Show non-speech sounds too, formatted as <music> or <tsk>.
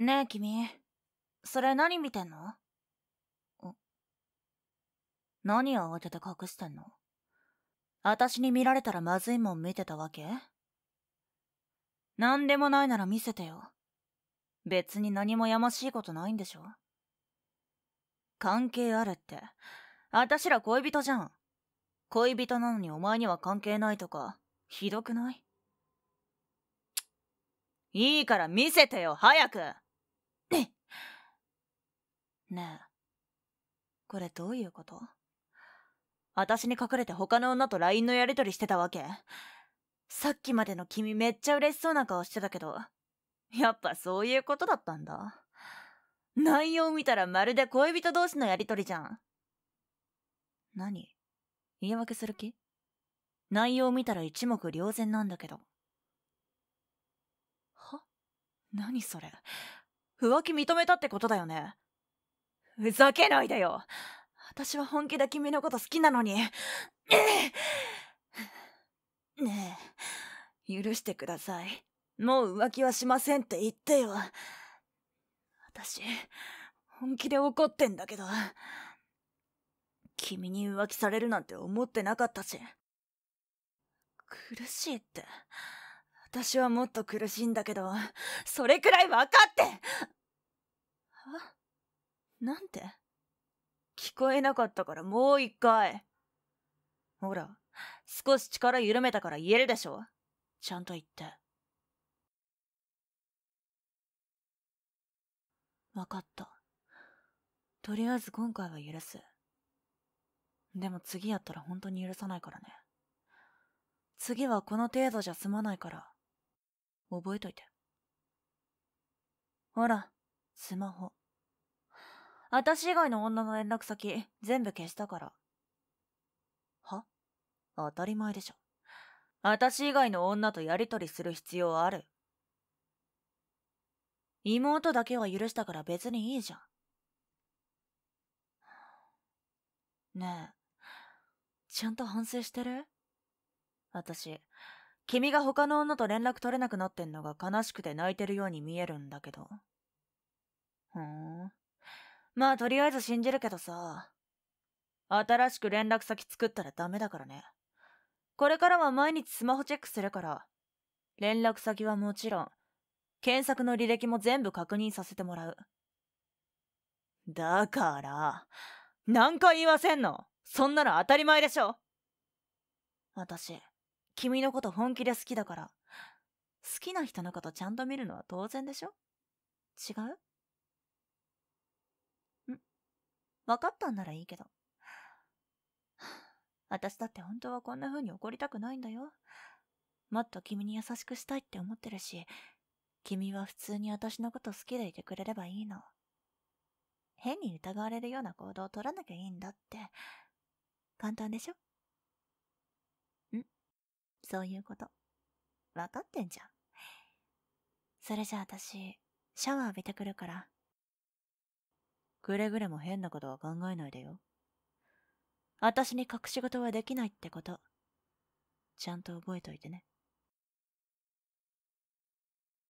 ねえ君それ何見てんの何慌てて隠してんの私に見られたらまずいもん見てたわけ何でもないなら見せてよ別に何もやましいことないんでしょ関係あるって私ら恋人じゃん恋人なのにお前には関係ないとかひどくない <tsk> いいから見せてよ早くねえ、これどういうこと私に隠れて他の女と LINE のやりとりしてたわけさっきまでの君めっちゃ嬉しそうな顔してたけど、やっぱそういうことだったんだ。内容見たらまるで恋人同士のやりとりじゃん。何言い訳する気内容見たら一目瞭然なんだけど。は何それ浮気認めたってことだよねふざけないでよ私は本気で君のこと好きなのにねえ許してくださいもう浮気はしませんって言ってよ私本気で怒ってんだけど君に浮気されるなんて思ってなかったし苦しいって私はもっと苦しいんだけど、それくらい分かってはなんて聞こえなかったからもう一回。ほら、少し力緩めたから言えるでしょちゃんと言って。分かった。とりあえず今回は許す。でも次やったら本当に許さないからね。次はこの程度じゃ済まないから。覚えといて。ほら、スマホ。私以外の女の連絡先、全部消したから。は当たり前でしょ。私以外の女とやりとりする必要ある。妹だけは許したから別にいいじゃん。ねえ、ちゃんと反省してる私、君が他の女と連絡取れなくなってんのが悲しくて泣いてるように見えるんだけど。ふーん。まあとりあえず信じるけどさ。新しく連絡先作ったらダメだからね。これからは毎日スマホチェックするから、連絡先はもちろん、検索の履歴も全部確認させてもらう。だから、何回言わせんのそんなの当たり前でしょ私。君のこと本気で好きだから。好きな人のことちゃんと見るのは当然でしょ違うん分かったんならいいけど。私だって本当はこんな風に怒りたくないんだよ。もっと君に優しくしたいって思ってるし、君は普通に私のこと好きでいてくれればいいの。変に疑われるような行動を取らなきゃいいんだって、簡単でしょそういうこと。わかってんじゃん。それじゃあ私、シャワー浴びてくるから。くれぐれも変なことは考えないでよ。私に隠し事はできないってこと。ちゃんと覚えといてね。